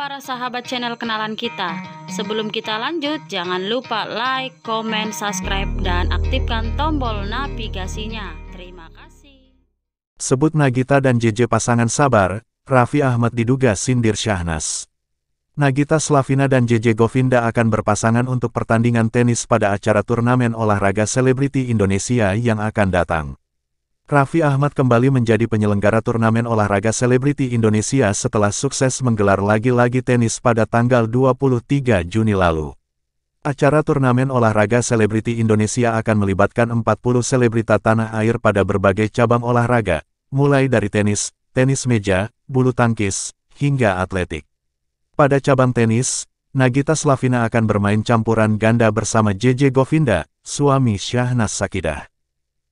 para sahabat channel kenalan kita. Sebelum kita lanjut, jangan lupa like, komen, subscribe, dan aktifkan tombol navigasinya. Terima kasih. Sebut Nagita dan JJ pasangan sabar, Raffi Ahmad diduga sindir Syahnas. Nagita Slavina dan JJ Govinda akan berpasangan untuk pertandingan tenis pada acara turnamen olahraga selebriti Indonesia yang akan datang. Raffi Ahmad kembali menjadi penyelenggara turnamen olahraga selebriti Indonesia setelah sukses menggelar lagi-lagi tenis pada tanggal 23 Juni lalu. Acara turnamen olahraga selebriti Indonesia akan melibatkan 40 selebrita tanah air pada berbagai cabang olahraga, mulai dari tenis, tenis meja, bulu tangkis, hingga atletik. Pada cabang tenis, Nagita Slavina akan bermain campuran ganda bersama JJ Govinda, suami Syahnas Sakidah.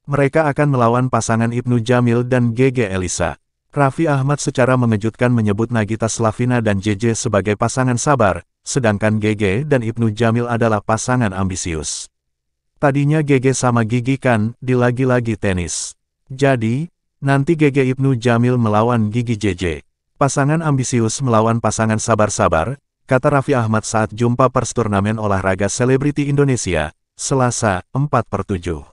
Mereka akan melawan pasangan Ibnu Jamil dan GG Elisa. Raffi Ahmad secara mengejutkan menyebut Nagita Slavina dan JJ sebagai pasangan sabar, sedangkan GG dan Ibnu Jamil adalah pasangan ambisius. Tadinya GG sama Gigi kan, di lagi-lagi tenis. Jadi, nanti GG Ibnu Jamil melawan Gigi JJ. Pasangan ambisius melawan pasangan sabar-sabar, kata Raffi Ahmad saat jumpa pers turnamen olahraga selebriti Indonesia, Selasa, 4 per 7.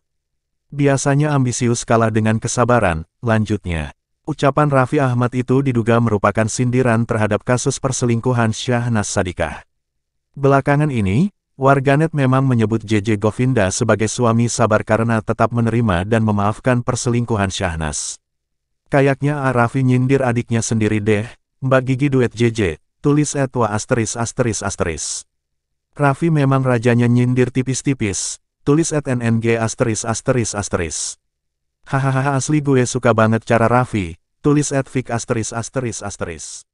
Biasanya ambisius kalah dengan kesabaran, lanjutnya. Ucapan Raffi Ahmad itu diduga merupakan sindiran terhadap kasus perselingkuhan Syahnas Sadikah. Belakangan ini, warganet memang menyebut JJ Govinda sebagai suami sabar karena tetap menerima dan memaafkan perselingkuhan Syahnas. Kayaknya Raffi nyindir adiknya sendiri deh, Mbak Gigi duet JJ, tulis etwa asteris asteris asteris. Raffi memang rajanya nyindir tipis-tipis, Tulis at nng asteris asteris asteris. Hahaha asli gue suka banget cara Raffi, tulis at Vic asteris asteris asteris.